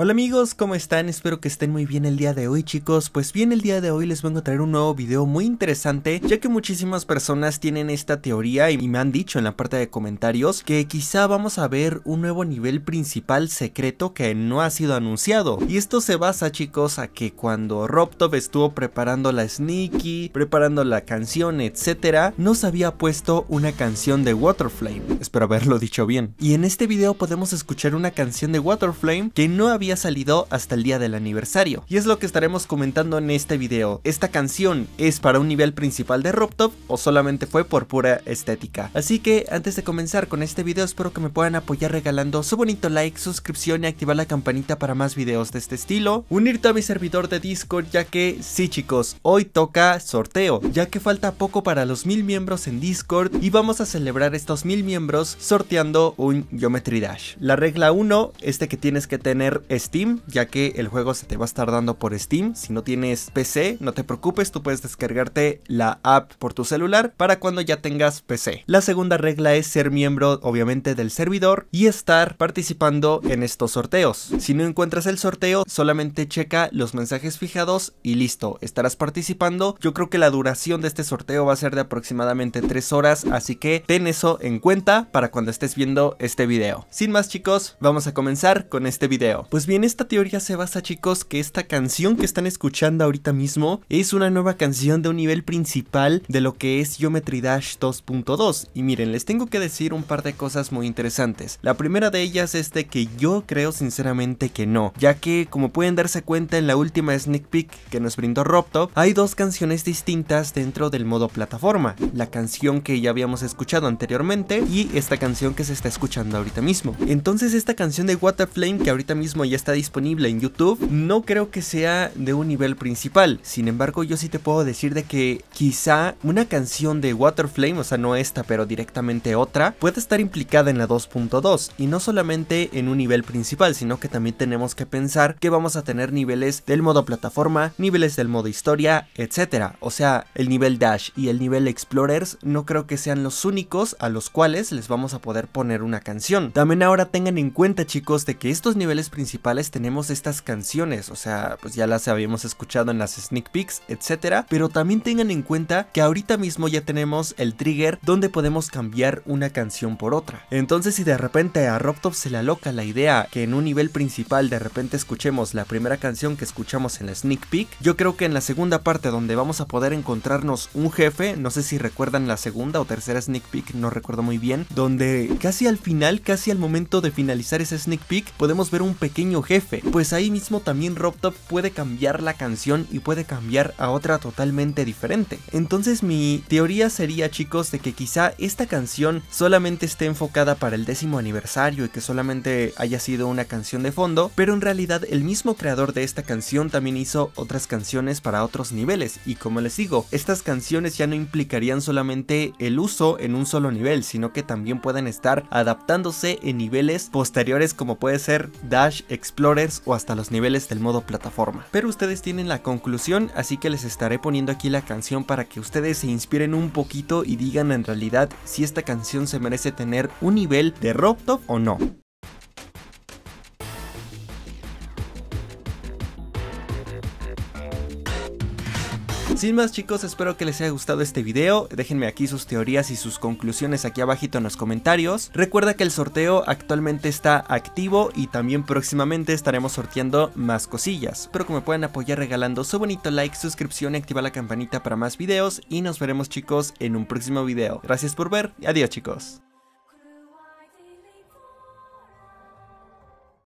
Hola amigos, ¿cómo están? Espero que estén muy bien el día de hoy chicos. Pues bien, el día de hoy les vengo a traer un nuevo video muy interesante, ya que muchísimas personas tienen esta teoría y me han dicho en la parte de comentarios que quizá vamos a ver un nuevo nivel principal secreto que no ha sido anunciado. Y esto se basa chicos a que cuando Robtop estuvo preparando la Sneaky, preparando la canción, etcétera, no se había puesto una canción de Waterflame. Espero haberlo dicho bien. Y en este video podemos escuchar una canción de Waterflame que no había salido hasta el día del aniversario. Y es lo que estaremos comentando en este video. ¿Esta canción es para un nivel principal de Robtop o solamente fue por pura estética? Así que antes de comenzar con este video espero que me puedan apoyar regalando su bonito like, suscripción y activar la campanita para más videos de este estilo. Unirte a mi servidor de Discord ya que sí chicos, hoy toca sorteo, ya que falta poco para los mil miembros en Discord y vamos a celebrar estos mil miembros sorteando un Geometry Dash. La regla 1, este que tienes que tener es Steam, ya que el juego se te va a estar dando por Steam. Si no tienes PC, no te preocupes, tú puedes descargarte la app por tu celular para cuando ya tengas PC. La segunda regla es ser miembro, obviamente, del servidor y estar participando en estos sorteos. Si no encuentras el sorteo, solamente checa los mensajes fijados y listo, estarás participando. Yo creo que la duración de este sorteo va a ser de aproximadamente 3 horas, así que ten eso en cuenta para cuando estés viendo este video. Sin más chicos, vamos a comenzar con este video. Pues bien esta teoría se basa chicos que esta canción que están escuchando ahorita mismo es una nueva canción de un nivel principal de lo que es Geometry Dash 2.2 y miren les tengo que decir un par de cosas muy interesantes. La primera de ellas es de que yo creo sinceramente que no, ya que como pueden darse cuenta en la última sneak peek que nos brindó Robtop, hay dos canciones distintas dentro del modo plataforma, la canción que ya habíamos escuchado anteriormente y esta canción que se está escuchando ahorita mismo. Entonces esta canción de Waterflame que ahorita mismo ya está disponible en YouTube, no creo que sea de un nivel principal. Sin embargo, yo sí te puedo decir de que quizá una canción de Waterflame, o sea, no esta, pero directamente otra, puede estar implicada en la 2.2 y no solamente en un nivel principal, sino que también tenemos que pensar que vamos a tener niveles del modo plataforma, niveles del modo historia, etcétera. O sea, el nivel Dash y el nivel Explorers no creo que sean los únicos a los cuales les vamos a poder poner una canción. También ahora tengan en cuenta, chicos, de que estos niveles principales tenemos estas canciones, o sea, pues ya las habíamos escuchado en las sneak peeks, etcétera, pero también tengan en cuenta que ahorita mismo ya tenemos el trigger donde podemos cambiar una canción por otra. Entonces, si de repente a Robtop se le loca la idea que en un nivel principal de repente escuchemos la primera canción que escuchamos en la sneak peek, yo creo que en la segunda parte donde vamos a poder encontrarnos un jefe, no sé si recuerdan la segunda o tercera sneak peek, no recuerdo muy bien, donde casi al final, casi al momento de finalizar ese sneak peek, podemos ver un pequeño jefe, pues ahí mismo también RobTop puede cambiar la canción y puede cambiar a otra totalmente diferente. Entonces mi teoría sería chicos de que quizá esta canción solamente esté enfocada para el décimo aniversario y que solamente haya sido una canción de fondo, pero en realidad el mismo creador de esta canción también hizo otras canciones para otros niveles y como les digo, estas canciones ya no implicarían solamente el uso en un solo nivel, sino que también pueden estar adaptándose en niveles posteriores como puede ser Dash, explorers o hasta los niveles del modo plataforma. Pero ustedes tienen la conclusión, así que les estaré poniendo aquí la canción para que ustedes se inspiren un poquito y digan en realidad si esta canción se merece tener un nivel de top o no. Sin más chicos, espero que les haya gustado este video, déjenme aquí sus teorías y sus conclusiones aquí abajito en los comentarios. Recuerda que el sorteo actualmente está activo y también próximamente estaremos sorteando más cosillas. Espero que me puedan apoyar regalando su bonito like, suscripción y activar la campanita para más videos y nos veremos chicos en un próximo video. Gracias por ver y adiós chicos.